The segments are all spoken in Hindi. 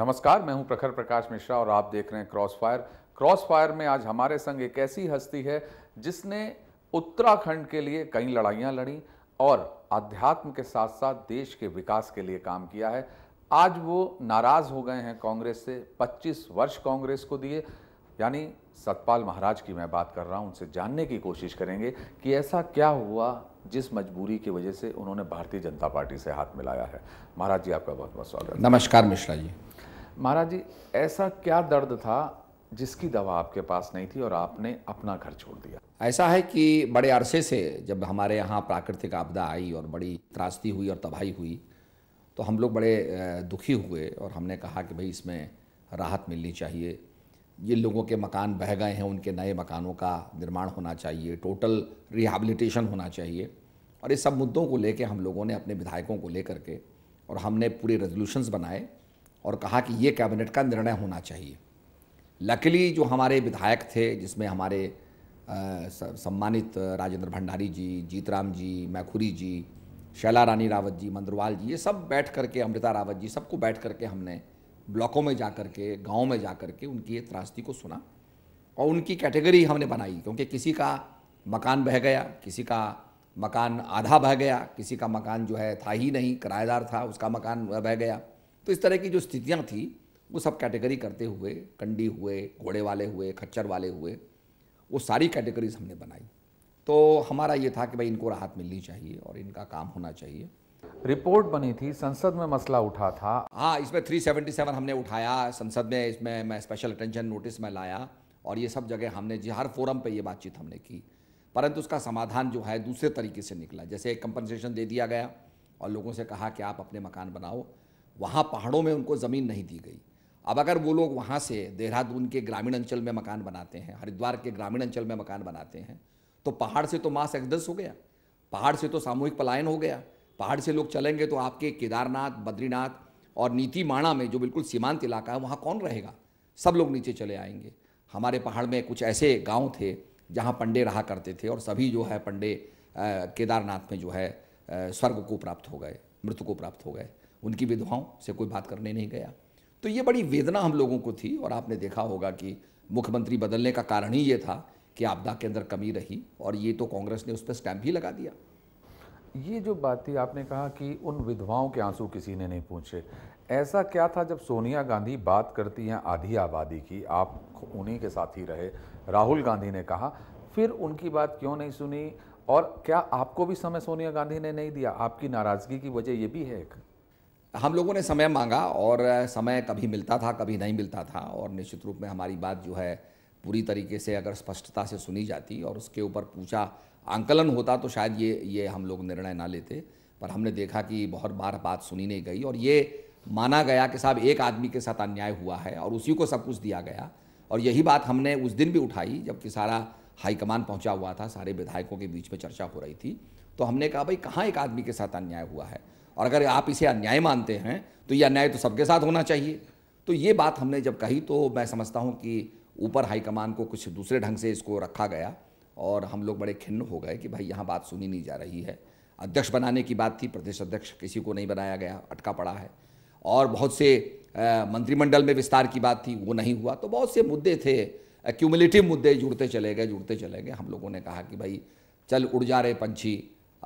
नमस्कार मैं हूं प्रखर प्रकाश मिश्रा और आप देख रहे हैं क्रॉस फायर क्रॉस फायर में आज हमारे संग एक ऐसी हस्ती है जिसने उत्तराखंड के लिए कई लड़ाइयां लड़ी और अध्यात्म के साथ साथ देश के विकास के लिए काम किया है आज वो नाराज़ हो गए हैं कांग्रेस से 25 वर्ष कांग्रेस को दिए यानी सतपाल महाराज की मैं बात कर रहा हूं उनसे जानने की कोशिश करेंगे कि ऐसा क्या हुआ जिस मजबूरी की वजह से उन्होंने भारतीय जनता पार्टी से हाथ मिलाया है महाराज जी आपका बहुत बहुत स्वागत नमस्कार मिश्रा जी महाराज जी ऐसा क्या दर्द था जिसकी दवा आपके पास नहीं थी और आपने अपना घर छोड़ दिया ऐसा है कि बड़े अरसे से जब हमारे यहाँ प्राकृतिक आपदा आई और बड़ी त्रासदी हुई और तबाही हुई तो हम लोग बड़े दुखी हुए और हमने कहा कि भाई इसमें राहत मिलनी चाहिए जिन लोगों के मकान बह गए हैं उनके नए मकानों का निर्माण होना चाहिए टोटल रिहैबिलिटेशन होना चाहिए और ये सब मुद्दों को लेकर हम लोगों ने अपने विधायकों को लेकर के और हमने पूरे रेजोल्यूशंस बनाए और कहा कि ये कैबिनेट का निर्णय होना चाहिए लकली जो हमारे विधायक थे जिसमें हमारे सम्मानित राजेंद्र भंडारी जी जीतराम जी मैखुरी जी शैला रानी रावत जी मंद्रवाल जी ये सब बैठ करके अमृता रावत जी सबको बैठ करके हमने ब्लॉकों में जा कर के गाँव में जा कर के उनकी ये त्रास्ती को सुना और उनकी कैटेगरी हमने बनाई क्योंकि किसी का मकान बह गया किसी का मकान आधा बह गया किसी का मकान जो है था ही नहीं किराएदार था उसका मकान बह गया तो इस तरह की जो स्थितियाँ थी वो सब कैटेगरी करते हुए कंडी हुए घोड़े वाले हुए खच्चर वाले हुए वो सारी कैटेगरीज हमने बनाई तो हमारा ये था कि भाई इनको राहत मिलनी चाहिए और इनका काम होना चाहिए रिपोर्ट बनी थी संसद में मसला उठा था हाँ इसमें 377 हमने उठाया संसद में इसमें मैं स्पेशल अटेंशन नोटिस में लाया और ये सब जगह हमने जी हर फोरम पे ये बातचीत हमने की परंतु उसका समाधान जो है दूसरे तरीके से निकला जैसे एक कंपनसेशन दे दिया गया और लोगों से कहा कि आप अपने मकान बनाओ वहाँ पहाड़ों में उनको ज़मीन नहीं दी गई अब अगर वो लोग वहाँ से देहरादून के ग्रामीण अंचल में मकान बनाते हैं हरिद्वार के ग्रामीण अंचल में मकान बनाते हैं तो पहाड़ से तो मास एक्सडस हो गया पहाड़ से तो सामूहिक पलायन हो गया पहाड़ से लोग चलेंगे तो आपके केदारनाथ बद्रीनाथ और नीतिमाणा में जो बिल्कुल सीमांत इलाका है वहाँ कौन रहेगा सब लोग नीचे चले आएंगे हमारे पहाड़ में कुछ ऐसे गांव थे जहाँ पंडे रहा करते थे और सभी जो है पंडे केदारनाथ में जो है स्वर्ग को प्राप्त हो गए मृत्यु को प्राप्त हो गए उनकी विधवाओं से कोई बात करने नहीं गया तो ये बड़ी वेदना हम लोगों को थी और आपने देखा होगा कि मुख्यमंत्री बदलने का कारण ही ये था कि आपदा के अंदर कमी रही और ये तो कांग्रेस ने उस पर स्टैंप ही लगा दिया ये जो बात थी आपने कहा कि उन विधवाओं के आंसू किसी ने नहीं पूछे ऐसा क्या था जब सोनिया गांधी बात करती हैं आधी आबादी की आप उन्हीं के साथ ही रहे राहुल गांधी ने कहा फिर उनकी बात क्यों नहीं सुनी और क्या आपको भी समय सोनिया गांधी ने नहीं दिया आपकी नाराज़गी की वजह ये भी है एक हम लोगों ने समय मांगा और समय कभी मिलता था कभी नहीं मिलता था और निश्चित रूप में हमारी बात जो है पूरी तरीके से अगर स्पष्टता से सुनी जाती और उसके ऊपर पूछा आंकलन होता तो शायद ये ये हम लोग निर्णय ना लेते पर हमने देखा कि बहुत बार बात सुनी नहीं गई और ये माना गया कि साहब एक आदमी के साथ अन्याय हुआ है और उसी को सब कुछ दिया गया और यही बात हमने उस दिन भी उठाई जबकि सारा हाईकमान पहुंचा हुआ था सारे विधायकों के बीच में चर्चा हो रही थी तो हमने कहा भाई कहाँ एक आदमी के साथ अन्याय हुआ है और अगर आप इसे अन्याय मानते हैं तो ये अन्याय तो सबके साथ होना चाहिए तो ये बात हमने जब कही तो मैं समझता हूँ कि ऊपर हाईकमान को कुछ दूसरे ढंग से इसको रखा गया और हम लोग बड़े खिन्न हो गए कि भाई यहाँ बात सुनी नहीं जा रही है अध्यक्ष बनाने की बात थी प्रदेश अध्यक्ष किसी को नहीं बनाया गया अटका पड़ा है और बहुत से मंत्रिमंडल में विस्तार की बात थी वो नहीं हुआ तो बहुत से मुद्दे थे क्यूमुलेटिव मुद्दे जुड़ते चले गए जुड़ते चले गए हम लोगों ने कहा कि भाई चल उड़ जा रहे पंछी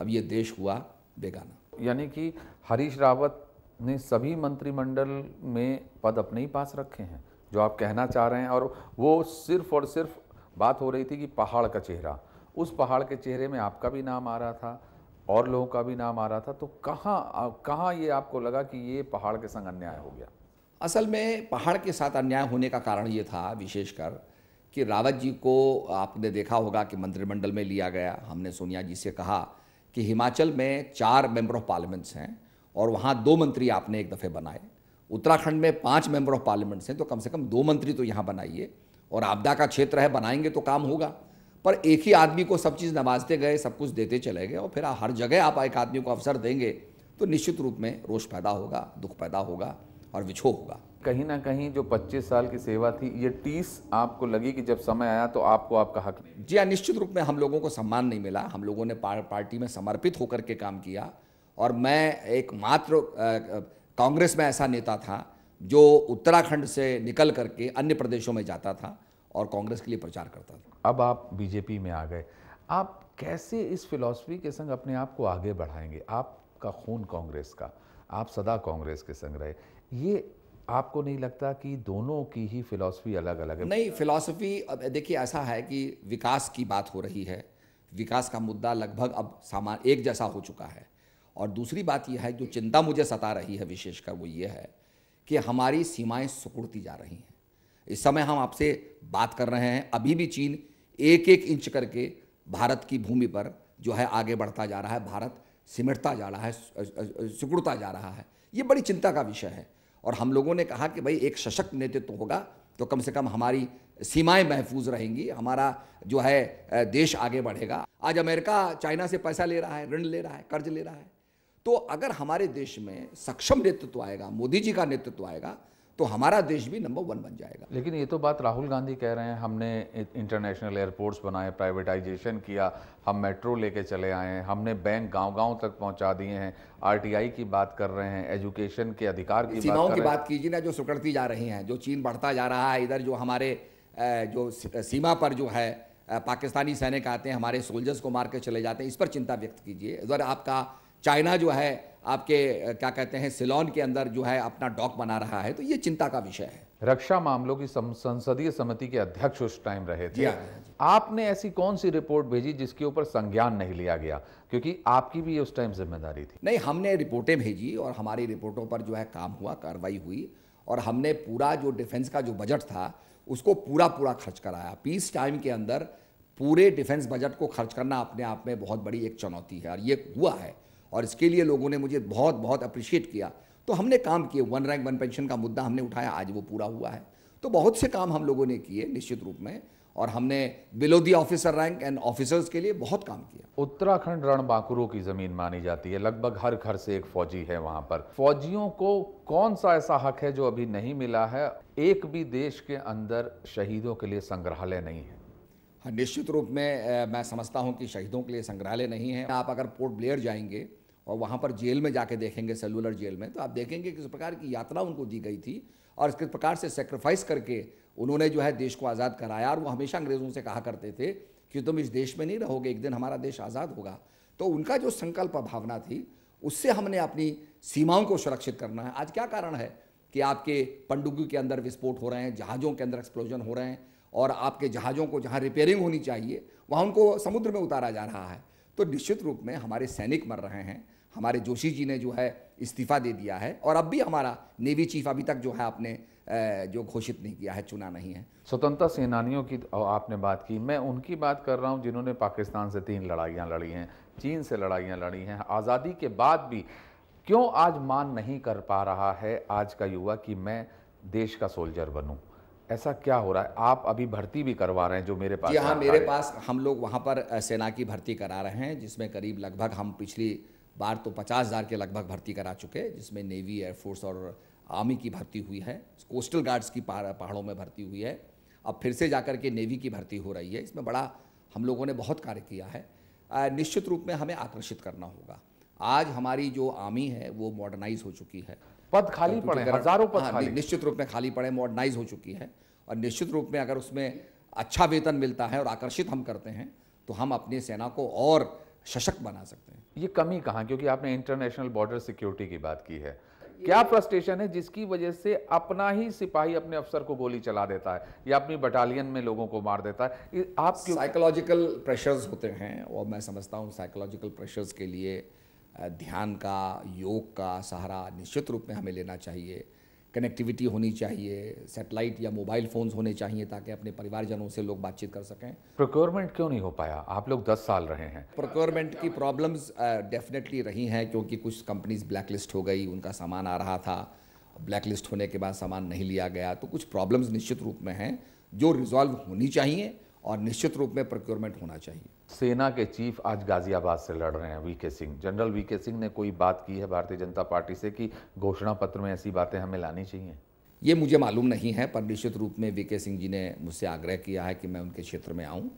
अब ये देश हुआ बेगाना यानी कि हरीश रावत ने सभी मंत्रिमंडल में पद अपने ही पास रखे हैं जो आप कहना चाह रहे हैं और वो सिर्फ और सिर्फ बात हो रही थी कि पहाड़ का चेहरा उस पहाड़ के चेहरे में आपका भी नाम आ रहा था और लोगों का भी नाम आ रहा था तो कहाँ कहाँ ये आपको लगा कि ये पहाड़ के संग अन्याय हो गया असल में पहाड़ के साथ अन्याय होने का कारण ये था विशेषकर कि रावत जी को आपने देखा होगा कि मंत्रिमंडल में लिया गया हमने सोनिया जी से कहा कि हिमाचल में चार मेंबर ऑफ पार्लियामेंट्स हैं और वहाँ दो मंत्री आपने एक दफ़े बनाए उत्तराखंड में पांच मेंबर ऑफ पार्लियामेंट्स हैं तो कम से कम दो मंत्री तो यहाँ बनाइए और आपदा का क्षेत्र है बनाएंगे तो काम होगा पर एक ही आदमी को सब चीज़ नवाजते गए सब कुछ देते चले गए और फिर हर जगह आप एक आदमी को अवसर देंगे तो निश्चित रूप में रोष पैदा होगा दुख पैदा होगा और विछो होगा कहीं ना कहीं जो 25 साल की सेवा थी ये टीस आपको लगी कि जब समय आया तो आपको आपका हक जी हाँ निश्चित रूप में हम लोगों को सम्मान नहीं मिला हम लोगों ने पार, पार्टी में समर्पित होकर के काम किया और मैं एक मात्र कांग्रेस में ऐसा नेता था जो उत्तराखंड से निकल करके अन्य प्रदेशों में जाता था और कांग्रेस के लिए प्रचार करता था अब आप बीजेपी में आ गए आप कैसे इस फिलॉसफी के संग अपने आप को आगे बढ़ाएंगे आपका खून कांग्रेस का आप सदा कांग्रेस के संग रहे ये आपको नहीं लगता कि दोनों की ही फिलॉसफी अलग अलग है नहीं फिलॉसफी अब देखिए ऐसा है कि विकास की बात हो रही है विकास का मुद्दा लगभग अब सामान एक जैसा हो चुका है और दूसरी बात यह है जो चिंता मुझे सता रही है विशेषकर वो ये है कि हमारी सीमाएं सुकुड़ती जा रही हैं इस समय हम आपसे बात कर रहे हैं अभी भी चीन एक एक इंच करके भारत की भूमि पर जो है आगे बढ़ता जा रहा है भारत सिमटता जा रहा है सिकुड़ता जा रहा है ये बड़ी चिंता का विषय है और हम लोगों ने कहा कि भाई एक सशक्त नेतृत्व होगा तो कम से कम हमारी सीमाएं महफूज रहेंगी हमारा जो है देश आगे बढ़ेगा आज अमेरिका चाइना से पैसा ले रहा है ऋण ले रहा है कर्ज ले रहा है तो अगर हमारे देश में सक्षम नेतृत्व आएगा मोदी जी का नेतृत्व आएगा तो हमारा देश भी नंबर वन बन जाएगा लेकिन ये तो बात राहुल गांधी कह रहे हैं हमने इंटरनेशनल एयरपोर्ट्स बनाए प्राइवेटाइजेशन किया हम मेट्रो लेके चले आए हैं हमने बैंक गांव-गांव तक पहुंचा दिए हैं आरटीआई की बात कर रहे हैं एजुकेशन के अधिकार की सीमाओं की बात कीजिए ना जो सुकड़ती जा रही हैं जो चीन बढ़ता जा रहा है इधर जो हमारे जो सीमा पर जो है पाकिस्तानी सैनिक आते हैं हमारे सोल्जर्स को मार के चले जाते हैं इस पर चिंता व्यक्त कीजिए उधर आपका चाइना जो है आपके क्या कहते हैं सिलोन के अंदर जो है अपना डॉक बना रहा है तो ये चिंता का विषय है रक्षा मामलों की संसदीय समिति के अध्यक्ष उस टाइम रहे थे हाँ, हाँ। आपने ऐसी कौन सी रिपोर्ट भेजी जिसके ऊपर संज्ञान नहीं लिया गया क्योंकि आपकी भी उस टाइम जिम्मेदारी थी नहीं हमने रिपोर्टें भेजी और हमारी रिपोर्टों पर जो है काम हुआ कार्रवाई हुई और हमने पूरा जो डिफेंस का जो बजट था उसको पूरा पूरा खर्च कराया पीस टाइम के अंदर पूरे डिफेंस बजट को खर्च करना अपने आप में बहुत बड़ी एक चुनौती है और ये हुआ है और इसके लिए लोगों ने मुझे बहुत बहुत अप्रिशिएट किया तो हमने काम किए वन रैंक वन पेंशन का मुद्दा हमने उठाया आज वो पूरा हुआ है तो बहुत से काम हम लोगों ने किए निश्चित रूप में और हमने below the officer rank and officers के लिए बहुत काम किया उत्तराखंड रणबांकुरों की जमीन मानी जाती है लगभग हर घर से एक फौजी है वहां पर फौजियों को कौन सा ऐसा हक है जो अभी नहीं मिला है एक भी देश के अंदर शहीदों के लिए संग्रहालय नहीं है हाँ, निश्चित रूप में मैं समझता हूं कि शहीदों के लिए संग्रहालय नहीं है आप अगर पोर्ट ब्लेयर जाएंगे और वहाँ पर जेल में जाके देखेंगे सेलुलर जेल में तो आप देखेंगे किस प्रकार की यात्रा उनको दी गई थी और किस प्रकार से सेक्रीफाइस करके उन्होंने जो है देश को आज़ाद कराया और वो हमेशा अंग्रेज़ों से कहा करते थे कि तुम इस देश में नहीं रहोगे एक दिन हमारा देश आज़ाद होगा तो उनका जो संकल्प भावना थी उससे हमने अपनी सीमाओं को सुरक्षित करना है आज क्या कारण है कि आपके पंडुगी के अंदर विस्फोट हो रहे हैं जहाज़ों के अंदर एक्सप्लोजन हो रहे हैं और आपके जहाज़ों को जहाँ रिपेयरिंग होनी चाहिए वहाँ उनको समुद्र में उतारा जा रहा है तो निश्चित रूप में हमारे सैनिक मर रहे हैं हमारे जोशी जी ने जो है इस्तीफ़ा दे दिया है और अब भी हमारा नेवी चीफ अभी तक जो है आपने जो घोषित नहीं किया है चुना नहीं है स्वतंत्रता सेनानियों की तो आपने बात की मैं उनकी बात कर रहा हूँ जिन्होंने पाकिस्तान से तीन लड़ाइयाँ लड़ी हैं चीन से लड़ाइयाँ लड़ी हैं आज़ादी के बाद भी क्यों आज मान नहीं कर पा रहा है आज का युवा कि मैं देश का सोल्जर बनूँ ऐसा क्या हो रहा है आप अभी भर्ती भी करवा रहे हैं जो मेरे पास जी हाँ मेरे पास हम लोग वहाँ पर सेना की भर्ती करा रहे हैं जिसमें करीब लगभग हम पिछली बार तो पचास हज़ार के लगभग भर्ती करा चुके हैं जिसमें नेवी एयरफोर्स और आर्मी की भर्ती हुई है कोस्टल गार्ड्स की पहाड़ों में भर्ती हुई है अब फिर से जाकर के नेवी की भर्ती हो रही है इसमें बड़ा हम लोगों ने बहुत कार्य किया है निश्चित रूप में हमें आकर्षित करना होगा आज हमारी जो आर्मी है वो मॉडर्नाइज हो चुकी है पद खाली पड़े हजारों पद हाँ, खाली निश्चित रूप में खाली पड़े मॉडर्नाइज हो चुकी है और निश्चित रूप में अगर उसमें अच्छा वेतन मिलता है और आकर्षित हम करते हैं तो हम अपनी सेना को और सशक्त बना सकते हैं ये कमी कहाँ क्योंकि आपने इंटरनेशनल बॉर्डर सिक्योरिटी की बात की है क्या फ्रस्ट्रेशन है जिसकी वजह से अपना ही सिपाही अपने अफसर को गोली चला देता है या अपनी बटालियन में लोगों को मार देता है आप साइकोलॉजिकल प्रेशर्स होते हैं और मैं समझता हूँ साइकोलॉजिकल प्रेशर्स के लिए ध्यान का योग का सहारा निश्चित रूप में हमें लेना चाहिए कनेक्टिविटी होनी चाहिए सेटेलाइट या मोबाइल फ़ोन्स होने चाहिए ताकि अपने परिवारजनों से लोग बातचीत कर सकें प्रोक्योरमेंट क्यों नहीं हो पाया आप लोग 10 साल रहे हैं प्रोक्योरमेंट की प्रॉब्लम्स डेफिनेटली रही हैं क्योंकि कुछ कंपनीज ब्लैकलिस्ट हो गई उनका सामान आ रहा था ब्लैकलिस्ट होने के बाद सामान नहीं लिया गया तो कुछ प्रॉब्लम्स निश्चित रूप में हैं जो रिजॉल्व होनी चाहिए और निश्चित रूप में प्रोक्योरमेंट होना चाहिए सेना के चीफ आज गाजियाबाद से लड़ रहे हैं V K Singh general V K Singh ने कोई बात की है भारतीय जनता पार्टी से कि घोषणा पत्र में ऐसी बातें हमें लानी चाहिए ये मुझे मालूम नहीं है पर निश्चित रूप में वीके सिंह जी ने मुझसे आग्रह किया है कि मैं उनके क्षेत्र में आऊँ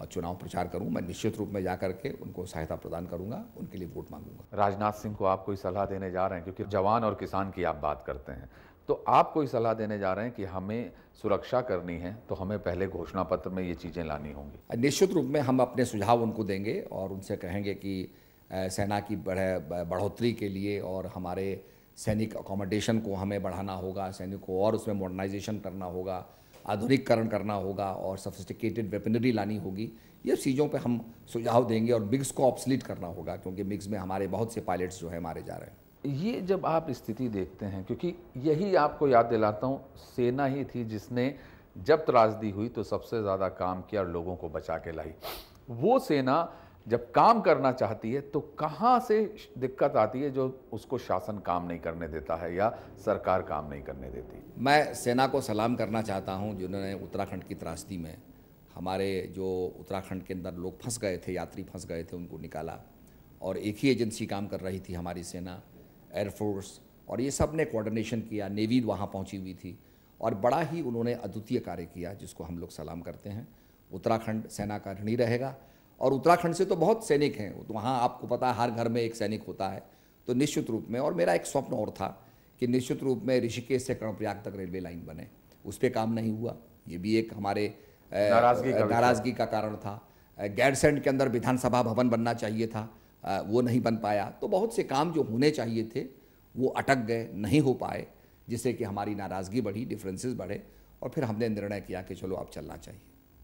और चुनाव प्रचार करूँ मैं निश्चित रूप में जा करके उनको सहायता प्रदान करूंगा उनके लिए वोट मांगूंगा राजनाथ सिंह को आप कोई सलाह देने जा रहे हैं क्योंकि जवान और किसान की आप बात करते हैं तो आप कोई सलाह देने जा रहे हैं कि हमें सुरक्षा करनी है तो हमें पहले घोषणा पत्र में ये चीज़ें लानी होंगी निश्चित रूप में हम अपने सुझाव उनको देंगे और उनसे कहेंगे कि सेना की बढ़ोतरी के लिए और हमारे सैनिक अकोमोडेशन को हमें बढ़ाना होगा सैनिक को और उसमें मॉडर्नाइजेशन करना होगा आधुनिकरण करना होगा और सफिस्टिकेटेड वेपनरी लानी होगी ये चीज़ों पे हम सुझाव देंगे और मिग्स को ऑप्सलीट करना होगा क्योंकि मिग्स में हमारे बहुत से पायलट्स जो है मारे जा रहे हैं ये जब आप स्थिति देखते हैं क्योंकि यही आपको याद दिलाता हूँ सेना ही थी जिसने जब त्रासदी हुई तो सबसे ज़्यादा काम किया और लोगों को बचा के लाई वो सेना जब काम करना चाहती है तो कहाँ से दिक्कत आती है जो उसको शासन काम नहीं करने देता है या सरकार काम नहीं करने देती मैं सेना को सलाम करना चाहता हूँ जिन्होंने उत्तराखंड की त्रासदी में हमारे जो उत्तराखंड के अंदर लोग फंस गए थे यात्री फंस गए थे उनको निकाला और एक ही एजेंसी काम कर रही थी हमारी सेना एयरफोर्स और ये सब ने कोऑर्डिनेशन किया नेवी वहाँ पहुँची हुई थी और बड़ा ही उन्होंने अद्वितीय कार्य किया जिसको हम लोग सलाम करते हैं उत्तराखंड सेना का ऋणी रहेगा और उत्तराखंड से तो बहुत सैनिक हैं तो वहाँ आपको पता है हर घर में एक सैनिक होता है तो निश्चित रूप में और मेरा एक स्वप्न और था कि निश्चित रूप में ऋषिकेश से कर्णप्रयाग तक रेलवे लाइन बने उस पर काम नहीं हुआ ये भी एक हमारे नाराज़गी का, का कारण था गैरसैंड के अंदर विधानसभा भवन बनना चाहिए था वो नहीं बन पाया तो बहुत से काम जो होने चाहिए थे वो अटक गए नहीं हो पाए जिससे कि हमारी नाराज़गी बढ़ी डिफरेंसेस बढ़े और फिर हमने निर्णय किया कि चलो अब चलना चाहिए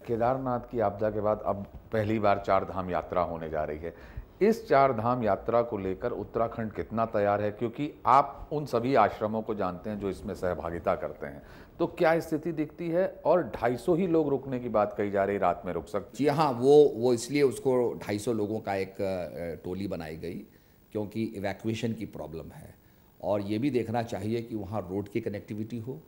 केदारनाथ की आपदा के बाद अब पहली बार चार धाम यात्रा होने जा रही है इस चार धाम यात्रा को लेकर उत्तराखंड कितना तैयार है क्योंकि आप उन सभी आश्रमों को जानते हैं जो इसमें सहभागिता करते हैं तो क्या स्थिति दिखती है और 250 ही लोग रुकने की बात कही जा रही रात में रुक सकते जी हाँ वो वो इसलिए उसको 250 लोगों का एक टोली बनाई गई क्योंकि इवैक्यूएशन की प्रॉब्लम है और ये भी देखना चाहिए कि वहाँ रोड की कनेक्टिविटी हो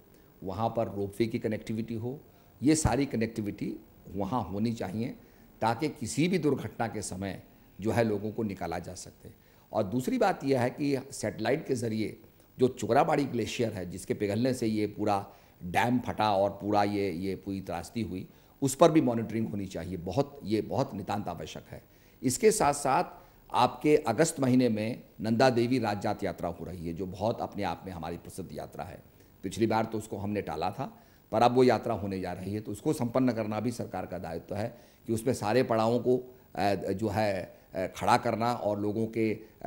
वहाँ पर रोप की कनेक्टिविटी हो ये सारी कनेक्टिविटी वहाँ होनी चाहिए ताकि किसी भी दुर्घटना के समय जो है लोगों को निकाला जा सकते हैं और दूसरी बात यह है कि सेटेलाइट के ज़रिए जो चोराबाड़ी ग्लेशियर है जिसके पिघलने से ये पूरा डैम फटा और पूरा ये ये पूरी त्रासदी हुई उस पर भी मॉनिटरिंग होनी चाहिए बहुत ये बहुत नितान्त आवश्यक है इसके साथ साथ आपके अगस्त महीने में नंदा देवी राजजात यात्रा हो रही है जो बहुत अपने आप में हमारी प्रसिद्ध यात्रा है पिछली बार तो उसको हमने टाला था पर अब वो यात्रा होने जा रही है तो उसको संपन्न करना भी सरकार का दायित्व है कि उसमें सारे पड़ावों को जो है खड़ा करना और लोगों के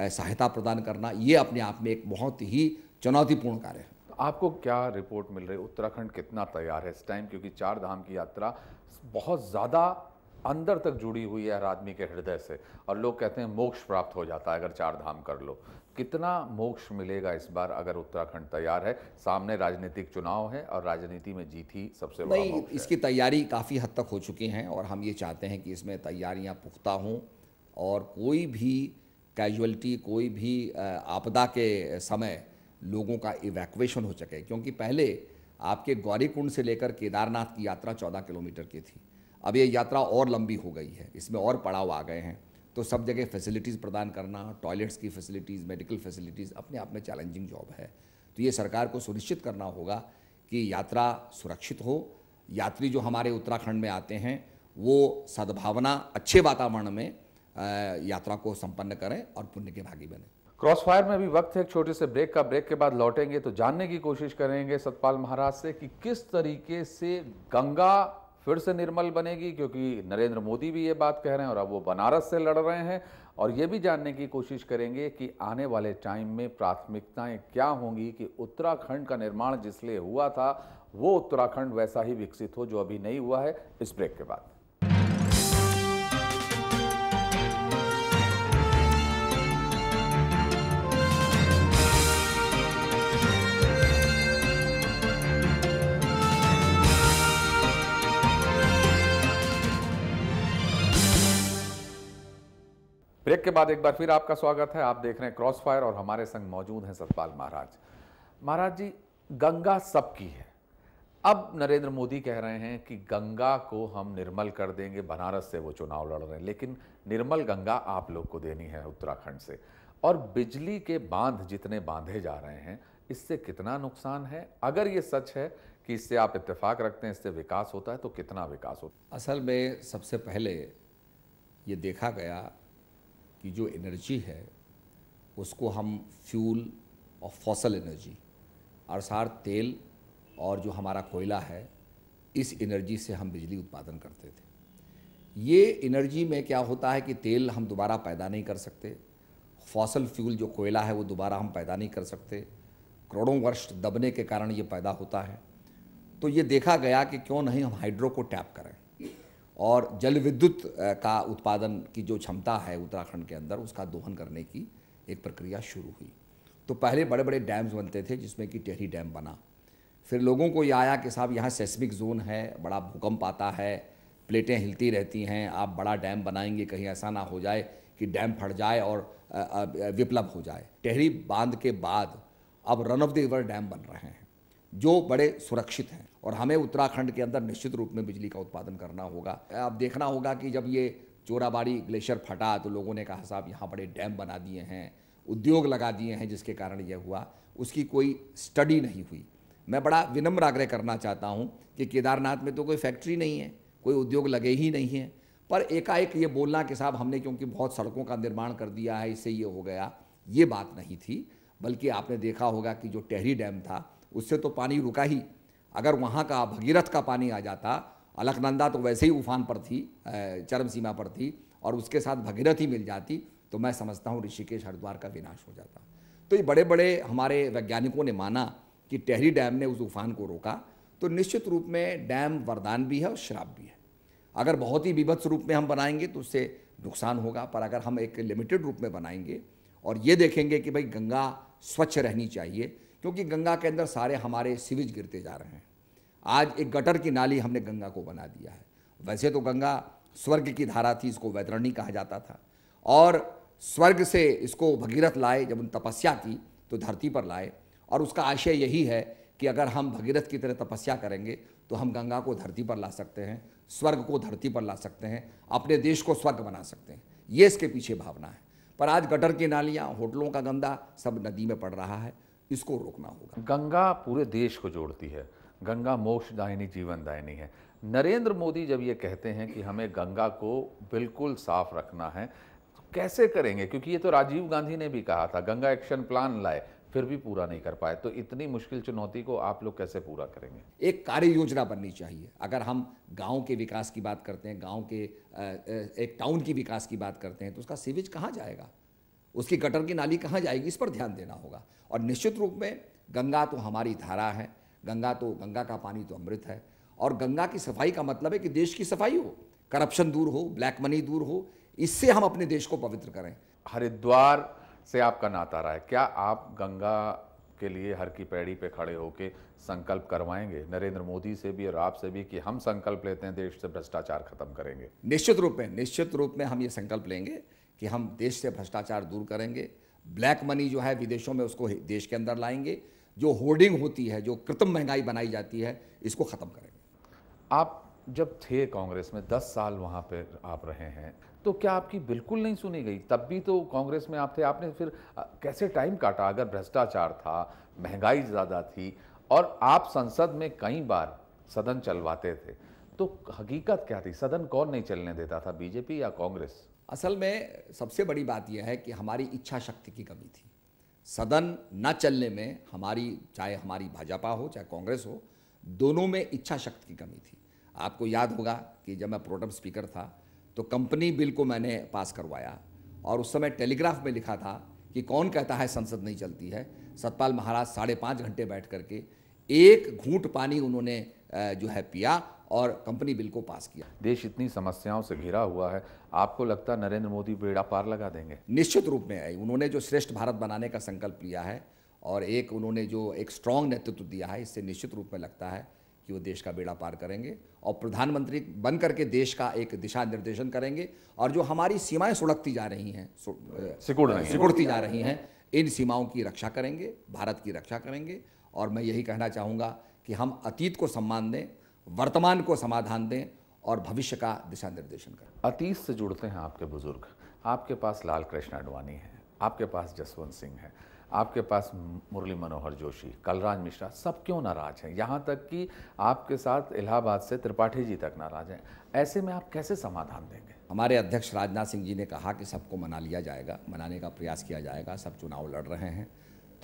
सहायता प्रदान करना ये अपने आप में एक बहुत ही चुनौतीपूर्ण कार्य है आपको क्या रिपोर्ट मिल रही है उत्तराखंड कितना तैयार है इस टाइम क्योंकि चार धाम की यात्रा बहुत ज़्यादा अंदर तक जुड़ी हुई है हर आदमी के हृदय से और लोग कहते हैं मोक्ष प्राप्त हो जाता है अगर चार धाम कर लो कितना मोक्ष मिलेगा इस बार अगर उत्तराखंड तैयार है सामने राजनीतिक चुनाव है और राजनीति में जीत ही सबसे बड़ा नहीं इसकी तैयारी काफ़ी हद तक हो चुकी हैं और हम ये चाहते हैं कि इसमें तैयारियां पुख्ता हों और कोई भी कैजुअलिटी कोई भी आपदा के समय लोगों का इवैक्यूएशन हो सके क्योंकि पहले आपके गौरीकुंड से लेकर केदारनाथ की यात्रा 14 किलोमीटर की थी अब ये यात्रा और लंबी हो गई है इसमें और पड़ाव आ गए हैं तो सब जगह फैसिलिटीज़ प्रदान करना टॉयलेट्स की फैसिलिटीज़ मेडिकल फैसिलिटीज़ अपने आप में चैलेंजिंग जॉब है तो ये सरकार को सुनिश्चित करना होगा कि यात्रा सुरक्षित हो यात्री जो हमारे उत्तराखंड में आते हैं वो सद्भावना अच्छे वातावरण में यात्रा को संपन्न करें और पुण्य के भागी बने क्रॉस फायर में भी वक्त है एक छोटे से ब्रेक का ब्रेक के बाद लौटेंगे तो जानने की कोशिश करेंगे सतपाल महाराज से कि किस तरीके से गंगा फिर से निर्मल बनेगी क्योंकि नरेंद्र मोदी भी ये बात कह रहे हैं और अब वो बनारस से लड़ रहे हैं और ये भी जानने की कोशिश करेंगे कि आने वाले टाइम में प्राथमिकताएं क्या होंगी कि उत्तराखंड का निर्माण जिसलिए हुआ था वो उत्तराखंड वैसा ही विकसित हो जो अभी नहीं हुआ है इस ब्रेक के बाद ब्रेक के बाद एक बार फिर आपका स्वागत है आप देख रहे हैं क्रॉस फायर और हमारे संग मौजूद हैं सतपाल महाराज महाराज जी गंगा सबकी है अब नरेंद्र मोदी कह रहे हैं कि गंगा को हम निर्मल कर देंगे बनारस से वो चुनाव लड़ रहे हैं लेकिन निर्मल गंगा आप लोग को देनी है उत्तराखंड से और बिजली के बांध जितने बांधे जा रहे हैं इससे कितना नुकसान है अगर ये सच है कि इससे आप इत्तेफाक रखते हैं इससे विकास होता है तो कितना विकास होता है असल में सबसे पहले ये देखा गया की जो एनर्जी है उसको हम फ्यूल और फॉसल एनर्जी अर्थात तेल और जो हमारा कोयला है इस एनर्जी से हम बिजली उत्पादन करते थे ये एनर्जी में क्या होता है कि तेल हम दोबारा पैदा नहीं कर सकते फॉसल फ्यूल जो कोयला है वो दोबारा हम पैदा नहीं कर सकते करोड़ों वर्ष दबने के कारण ये पैदा होता है तो ये देखा गया कि क्यों नहीं हम हाइड्रो को टैप करें और जल विद्युत का उत्पादन की जो क्षमता है उत्तराखंड के अंदर उसका दोहन करने की एक प्रक्रिया शुरू हुई तो पहले बड़े बड़े डैम्स बनते थे जिसमें कि टेहरी डैम बना फिर लोगों को ये आया कि साहब यहाँ सेस्मिक जोन है बड़ा भूकंप आता है प्लेटें हिलती रहती हैं आप बड़ा डैम बनाएंगे कहीं ऐसा ना हो जाए कि डैम फट जाए और विप्लव हो जाए टेहरी बांध के बाद अब run of the river dam बन रहे हैं जो बड़े सुरक्षित हैं और हमें उत्तराखंड के अंदर निश्चित रूप में बिजली का उत्पादन करना होगा आप देखना होगा कि जब ये चोराबाड़ी ग्लेशियर फटा तो लोगों ने कहा साहब यहाँ बड़े डैम बना दिए हैं उद्योग लगा दिए हैं जिसके कारण यह हुआ उसकी कोई स्टडी नहीं हुई मैं बड़ा विनम्र आग्रह करना चाहता हूँ कि केदारनाथ में तो कोई फैक्ट्री नहीं है कोई उद्योग लगे ही नहीं है पर एकाएक ये बोलना कि साहब हमने क्योंकि बहुत सड़कों का निर्माण कर दिया है इससे ये हो गया ये बात नहीं थी बल्कि आपने देखा होगा कि जो टेहरी डैम था उससे तो पानी रुका ही अगर वहाँ का भगीरथ का पानी आ जाता अलकनंदा तो वैसे ही उफान पर थी चरम सीमा पर थी और उसके साथ भगीरथ ही मिल जाती तो मैं समझता हूँ ऋषिकेश हरिद्वार का विनाश हो जाता तो ये बड़े बड़े हमारे वैज्ञानिकों ने माना कि टहरी डैम ने उस उफान को रोका तो निश्चित रूप में डैम वरदान भी है और श्राप भी है अगर बहुत ही विभत्स रूप में हम बनाएंगे तो उससे नुकसान होगा पर अगर हम एक लिमिटेड रूप में बनाएंगे और ये देखेंगे कि भाई गंगा स्वच्छ रहनी चाहिए क्योंकि गंगा के अंदर सारे हमारे सिविज गिरते जा रहे हैं आज एक गटर की नाली हमने गंगा को बना दिया है वैसे तो गंगा स्वर्ग की धारा थी इसको वैतरणी कहा जाता था और स्वर्ग से इसको भगीरथ लाए जब उन तपस्या की तो धरती पर लाए और उसका आशय यही है कि अगर हम भगीरथ की तरह तपस्या करेंगे तो हम गंगा को धरती पर ला सकते हैं स्वर्ग को धरती पर ला सकते हैं अपने देश को स्वर्ग बना सकते हैं ये इसके पीछे भावना है पर आज गटर की नालियाँ होटलों का गंदा सब नदी में पड़ रहा है इसको रोकना होगा गंगा पूरे देश को जोड़ती है गंगा मोक्ष दायिनी जीवन दायनी है नरेंद्र मोदी जब ये कहते हैं कि हमें गंगा को बिल्कुल साफ रखना है तो कैसे करेंगे क्योंकि ये तो राजीव गांधी ने भी कहा था गंगा एक्शन प्लान लाए फिर भी पूरा नहीं कर पाए तो इतनी मुश्किल चुनौती को आप लोग कैसे पूरा करेंगे एक कार्य योजना बननी चाहिए अगर हम गांव के विकास की बात करते हैं गांव के एक टाउन की विकास की बात करते हैं तो उसका सीवेज कहाँ जाएगा उसकी गटर की नाली कहाँ जाएगी इस पर ध्यान देना होगा और निश्चित रूप में गंगा तो हमारी धारा है गंगा तो गंगा का पानी तो अमृत है और गंगा की सफाई का मतलब है कि देश की सफाई हो करप्शन दूर हो ब्लैक मनी दूर हो इससे हम अपने देश को पवित्र करें हरिद्वार से आपका नाता रहा है क्या आप गंगा के लिए हर की पैड़ी पे खड़े होकर संकल्प करवाएंगे नरेंद्र मोदी से भी और आपसे भी कि हम संकल्प लेते हैं देश से भ्रष्टाचार खत्म करेंगे निश्चित रूप में निश्चित रूप में हम ये संकल्प लेंगे कि हम देश से भ्रष्टाचार दूर करेंगे ब्लैक मनी जो है विदेशों में उसको देश के अंदर लाएंगे जो होर्डिंग होती है जो कृत्रिम महंगाई बनाई जाती है इसको ख़त्म करेंगे आप जब थे कांग्रेस में दस साल वहाँ पर आप रहे हैं तो क्या आपकी बिल्कुल नहीं सुनी गई तब भी तो कांग्रेस में आप थे आपने फिर कैसे टाइम काटा अगर भ्रष्टाचार था महंगाई ज़्यादा थी और आप संसद में कई बार सदन चलवाते थे तो हकीकत क्या थी सदन कौन नहीं चलने देता था बीजेपी या कांग्रेस असल में सबसे बड़ी बात यह है कि हमारी इच्छा शक्ति की कमी थी सदन न चलने में हमारी चाहे हमारी भाजपा हो चाहे कांग्रेस हो दोनों में इच्छा शक्ति की कमी थी आपको याद होगा कि जब मैं प्रोटम स्पीकर था तो कंपनी बिल को मैंने पास करवाया और उस समय टेलीग्राफ में लिखा था कि कौन कहता है संसद नहीं चलती है सतपाल महाराज साढ़े पाँच घंटे बैठ करके एक घूट पानी उन्होंने जो है पिया और कंपनी बिल को पास किया देश इतनी समस्याओं से घिरा हुआ है आपको लगता है नरेंद्र मोदी बेड़ा पार लगा देंगे निश्चित रूप में आई उन्होंने जो श्रेष्ठ भारत बनाने का संकल्प लिया है और एक उन्होंने जो एक स्ट्रांग नेतृत्व दिया है इससे निश्चित रूप में लगता है कि वो देश का बेड़ा पार करेंगे और प्रधानमंत्री बन करके देश का एक दिशा निर्देशन करेंगे और जो हमारी सीमाएं सुड़कती जा रही हैं सिकुड़ सिकुड़ती जा रही हैं इन सीमाओं की रक्षा करेंगे भारत की रक्षा करेंगे और मैं यही कहना चाहूँगा कि हम अतीत को सम्मान दें वर्तमान को समाधान दें और भविष्य का दिशा निर्देशन करें अतीत से जुड़ते हैं आपके बुजुर्ग आपके पास लाल कृष्ण अडवाणी है आपके पास जसवंत सिंह हैं आपके पास मुरली मनोहर जोशी कलराज मिश्रा सब क्यों नाराज हैं यहाँ तक कि आपके साथ इलाहाबाद से त्रिपाठी जी तक नाराज हैं ऐसे में आप कैसे समाधान देंगे हमारे अध्यक्ष राजनाथ सिंह जी ने कहा कि सबको मना लिया जाएगा मनाने का प्रयास किया जाएगा सब चुनाव लड़ रहे हैं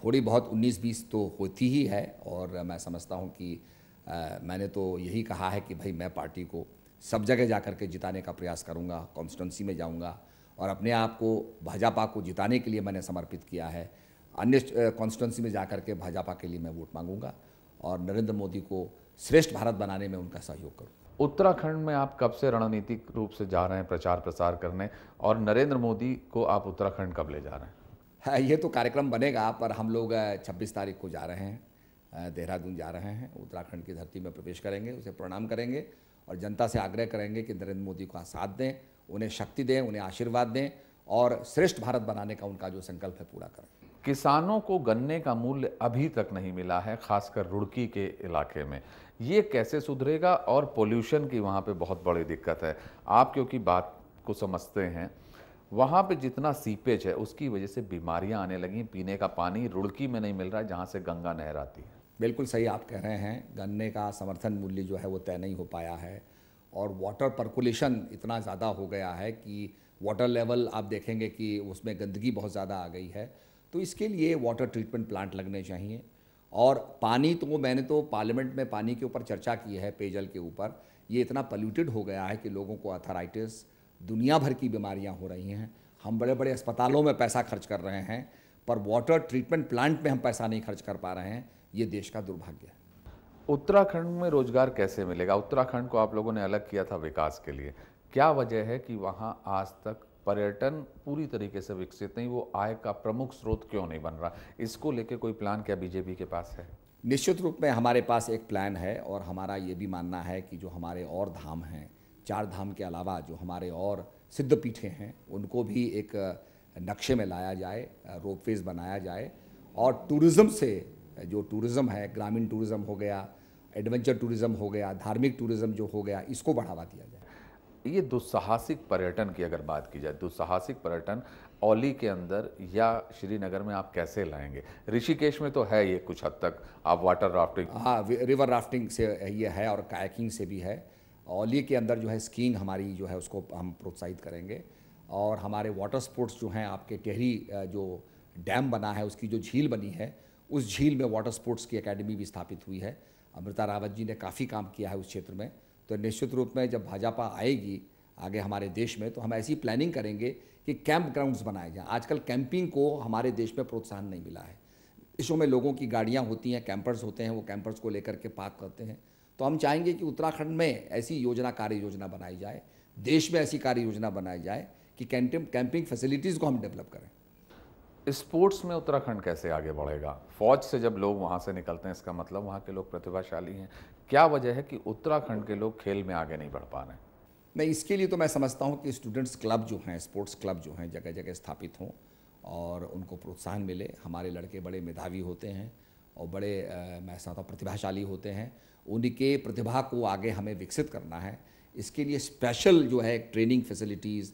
थोड़ी बहुत उन्नीस बीस तो होती ही है और मैं समझता हूँ कि मैंने तो यही कहा है कि भाई मैं पार्टी को सब जगह जा कर के जिताने का प्रयास करूँगा कॉन्स्टिट्यूंसी में जाऊँगा और अपने आप को भाजपा को जिताने के लिए मैंने समर्पित किया है अन्य कॉन्स्टिट्यूंसी में जा कर के भाजपा के लिए मैं वोट मांगूंगा और नरेंद्र मोदी को श्रेष्ठ भारत बनाने में उनका सहयोग करूँ उत्तराखंड में आप कब से रणनीतिक रूप से जा रहे हैं प्रचार प्रसार करने और नरेंद्र मोदी को आप उत्तराखंड कब ले जा रहे हैं हाँ, ये तो कार्यक्रम बनेगा पर हम लोग 26 तारीख को जा रहे हैं देहरादून जा रहे हैं उत्तराखंड की धरती में प्रवेश करेंगे उसे प्रणाम करेंगे और जनता से आग्रह करेंगे कि नरेंद्र मोदी का साथ दें उन्हें शक्ति दें उन्हें आशीर्वाद दें और श्रेष्ठ भारत बनाने का उनका जो संकल्प है पूरा करें किसानों को गन्ने का मूल्य अभी तक नहीं मिला है खासकर रुड़की के इलाके में ये कैसे सुधरेगा और पोल्यूशन की वहाँ पे बहुत बड़ी दिक्कत है आप क्योंकि बात को समझते हैं वहाँ पे जितना सीपेज है उसकी वजह से बीमारियाँ आने लगी पीने का पानी रुड़की में नहीं मिल रहा है जहाँ से गंगा नहर आती है बिल्कुल सही आप कह रहे हैं गन्ने का समर्थन मूल्य जो है वो तय नहीं हो पाया है और वाटर परकुलेशन इतना ज़्यादा हो गया है कि वाटर लेवल आप देखेंगे कि उसमें गंदगी बहुत ज़्यादा आ गई है तो इसके लिए वाटर ट्रीटमेंट प्लांट लगने चाहिए और पानी तो मैंने तो पार्लियामेंट में पानी के ऊपर चर्चा की है पेयजल के ऊपर ये इतना पल्यूटेड हो गया है कि लोगों को अथराइटिस दुनिया भर की बीमारियाँ हो रही हैं हम बड़े बड़े अस्पतालों में पैसा खर्च कर रहे हैं पर वाटर ट्रीटमेंट प्लांट में हम पैसा नहीं खर्च कर पा रहे हैं ये देश का दुर्भाग्य है उत्तराखंड में रोजगार कैसे मिलेगा उत्तराखंड को आप लोगों ने अलग किया था विकास के लिए क्या वजह है कि वहाँ आज तक पर्यटन पूरी तरीके से विकसित नहीं वो आय का प्रमुख स्रोत क्यों नहीं बन रहा इसको लेके कोई प्लान क्या बीजेपी के पास है निश्चित रूप में हमारे पास एक प्लान है और हमारा ये भी मानना है कि जो हमारे और धाम हैं चार धाम के अलावा जो हमारे और सिद्ध पीठे हैं उनको भी एक नक्शे में लाया जाए रोपवेज बनाया जाए और टूरिज़्म से जो टूरिज़्म है ग्रामीण टूरिज़्म हो गया एडवेंचर टूरिज़्म हो गया धार्मिक टूरिज़्म जो हो गया इसको बढ़ावा दिया जाए ये दुस्साहसिक पर्यटन की अगर बात की जाए दुस्साहसिक पर्यटन ओली के अंदर या श्रीनगर में आप कैसे लाएंगे ऋषिकेश में तो है ये कुछ हद तक आप वाटर राफ्टिंग हाँ रिवर राफ्टिंग से ये है और कायाकिंग से भी है ओली के अंदर जो है स्कीइंग हमारी जो है उसको हम प्रोत्साहित करेंगे और हमारे वाटर स्पोर्ट्स जो हैं आपके टेहरी जो डैम बना है उसकी जो झील बनी है उस झील में वाटर स्पोर्ट्स की एकेडमी भी स्थापित हुई है अमृता रावत जी ने काफ़ी काम किया है उस क्षेत्र में तो निश्चित रूप में जब भाजपा आएगी आगे हमारे देश में तो हम ऐसी प्लानिंग करेंगे कि कैंप ग्राउंड्स बनाए जाएं आजकल कैंपिंग को हमारे देश में प्रोत्साहन नहीं मिला है विदेशों में लोगों की गाड़ियाँ होती हैं कैंपर्स होते हैं वो कैंपर्स को लेकर के पार्क करते हैं तो हम चाहेंगे कि उत्तराखंड में ऐसी योजना कार्य योजना बनाई जाए देश में ऐसी कार्य योजना बनाई जाए कि कैंपिंग फैसिलिटीज़ को हम डेवलप करें स्पोर्ट्स में उत्तराखंड कैसे आगे बढ़ेगा फौज से जब लोग वहाँ से निकलते हैं इसका मतलब वहाँ के लोग प्रतिभाशाली हैं क्या वजह है कि उत्तराखंड के लोग खेल में आगे नहीं बढ़ पा रहे नहीं इसके लिए तो मैं समझता हूँ कि स्टूडेंट्स क्लब जो हैं स्पोर्ट्स क्लब जो हैं जगह जगह स्थापित हों और उनको प्रोत्साहन मिले हमारे लड़के बड़े मेधावी होते हैं और बड़े मैं समझता हूँ प्रतिभाशाली होते हैं उनके प्रतिभा को आगे हमें विकसित करना है इसके लिए स्पेशल जो है ट्रेनिंग फैसिलिटीज़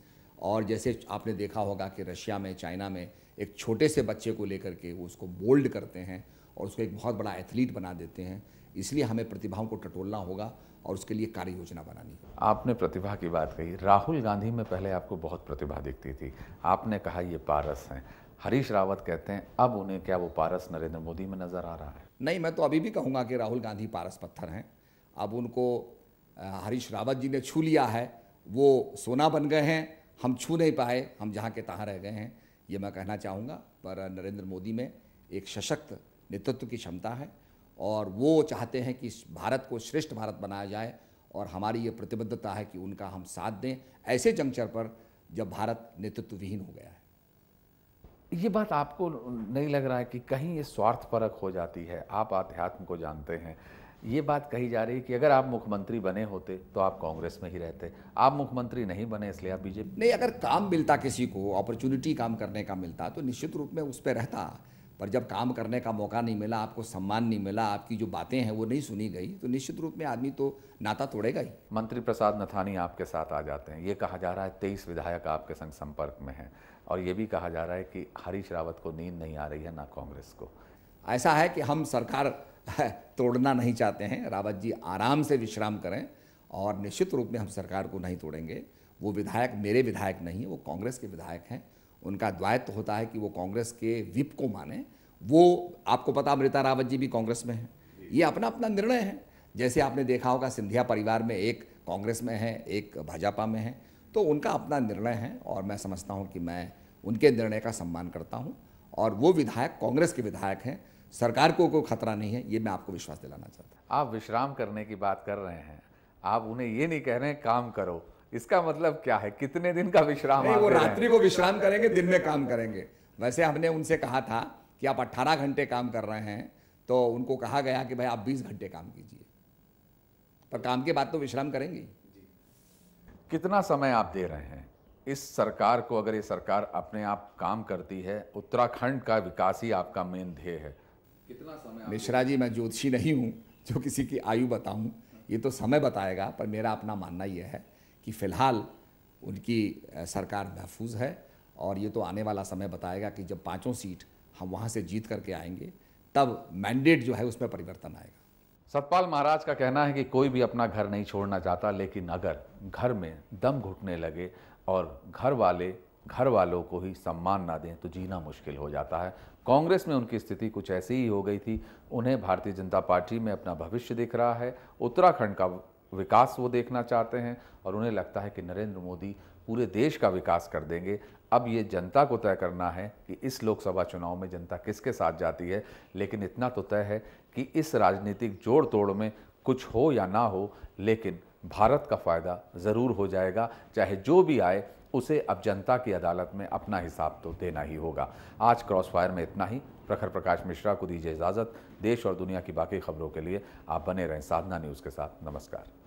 और जैसे आपने देखा होगा कि रशिया में चाइना में एक छोटे से बच्चे को लेकर के वो उसको मोल्ड करते हैं और उसको एक बहुत बड़ा एथलीट बना देते हैं इसलिए हमें प्रतिभाओं को टटोलना होगा और उसके लिए कार्य योजना बनानी आपने प्रतिभा की बात कही राहुल गांधी में पहले आपको बहुत प्रतिभा दिखती थी आपने कहा ये पारस हैं हरीश रावत कहते हैं अब उन्हें क्या वो पारस नरेंद्र मोदी में नज़र आ रहा है नहीं मैं तो अभी भी कहूँगा कि राहुल गांधी पारस पत्थर हैं अब उनको हरीश रावत जी ने छू लिया है वो सोना बन गए हैं हम छू नहीं पाए हम जहाँ के तहाँ रह गए हैं ये मैं कहना चाहूँगा पर नरेंद्र मोदी में एक सशक्त नेतृत्व की क्षमता है और वो चाहते हैं कि भारत को श्रेष्ठ भारत बनाया जाए और हमारी ये प्रतिबद्धता है कि उनका हम साथ दें ऐसे जंक्चर पर जब भारत नेतृत्व विहीन हो गया है ये बात आपको नहीं लग रहा है कि कहीं ये स्वार्थपरक हो जाती है आप आध्यात्म को जानते हैं ये बात कही जा रही है कि अगर आप मुख्यमंत्री बने होते तो आप कांग्रेस में ही रहते आप मुख्यमंत्री नहीं बने इसलिए आप बीजेपी नहीं अगर काम मिलता किसी को अपॉर्चुनिटी काम करने का मिलता तो निश्चित रूप में उस पर रहता पर जब काम करने का मौका नहीं मिला आपको सम्मान नहीं मिला आपकी जो बातें हैं वो नहीं सुनी गई तो निश्चित रूप में आदमी तो नाता तोड़ेगा ही मंत्री प्रसाद नथानी आपके साथ आ जाते हैं ये कहा जा रहा है तेईस विधायक आपके संग संपर्क में हैं और ये भी कहा जा रहा है कि हरीश रावत को नींद नहीं आ रही है ना कांग्रेस को ऐसा है कि हम सरकार तोड़ना नहीं चाहते हैं रावत जी आराम से विश्राम करें और निश्चित रूप में हम सरकार को नहीं तोड़ेंगे वो विधायक मेरे विधायक नहीं है वो कांग्रेस के विधायक हैं उनका द्वायित्व होता है कि वो कांग्रेस के विप को माने वो आपको पता अमृता रावत जी भी कांग्रेस में हैं ये अपना अपना निर्णय है जैसे आपने देखा होगा सिंधिया परिवार में एक कांग्रेस में है एक भाजपा में है तो उनका अपना निर्णय है और मैं समझता हूँ कि मैं उनके निर्णय का सम्मान करता हूँ और वो विधायक कांग्रेस के विधायक हैं सरकार को कोई खतरा नहीं है ये मैं आपको विश्वास दिलाना चाहता हूँ आप विश्राम करने की बात कर रहे हैं आप उन्हें ये नहीं कह रहे हैं काम करो इसका मतलब क्या है कितने दिन का विश्राम नहीं, वो रात्रि को विश्राम करेंगे दिन में काम करेंगे वैसे हमने उनसे कहा था कि आप 18 घंटे काम कर रहे हैं तो उनको कहा गया कि भाई आप 20 घंटे काम कीजिए पर काम के बाद तो विश्राम करेंगे कितना समय आप दे रहे हैं इस सरकार को अगर ये सरकार अपने आप काम करती है उत्तराखंड का विकास ही आपका मेन ध्येय है कितना समय मिश्रा जी मैं ज्योतिषी नहीं हूँ जो किसी की आयु बताऊँ ये तो समय बताएगा पर मेरा अपना मानना यह है कि फ़िलहाल उनकी सरकार महफूज है और ये तो आने वाला समय बताएगा कि जब पाँचों सीट हम वहाँ से जीत करके आएंगे तब मैंडेट जो है उसमें परिवर्तन आएगा सतपाल महाराज का कहना है कि कोई भी अपना घर नहीं छोड़ना चाहता लेकिन अगर घर में दम घुटने लगे और घर वाले घर वालों को ही सम्मान ना दें तो जीना मुश्किल हो जाता है कांग्रेस में उनकी स्थिति कुछ ऐसी ही हो गई थी उन्हें भारतीय जनता पार्टी में अपना भविष्य दिख रहा है उत्तराखंड का विकास वो देखना चाहते हैं और उन्हें लगता है कि नरेंद्र मोदी पूरे देश का विकास कर देंगे अब ये जनता को तय करना है कि इस लोकसभा चुनाव में जनता किसके साथ जाती है लेकिन इतना तो तय है कि इस राजनीतिक जोड़ तोड़ में कुछ हो या ना हो लेकिन भारत का फ़ायदा ज़रूर हो जाएगा चाहे जो भी आए उसे अब जनता की अदालत में अपना हिसाब तो देना ही होगा आज क्रॉस फायर में इतना ही प्रखर प्रकाश मिश्रा को दीजिए इजाज़त देश और दुनिया की बाकी खबरों के लिए आप बने रहें साधना न्यूज़ के साथ नमस्कार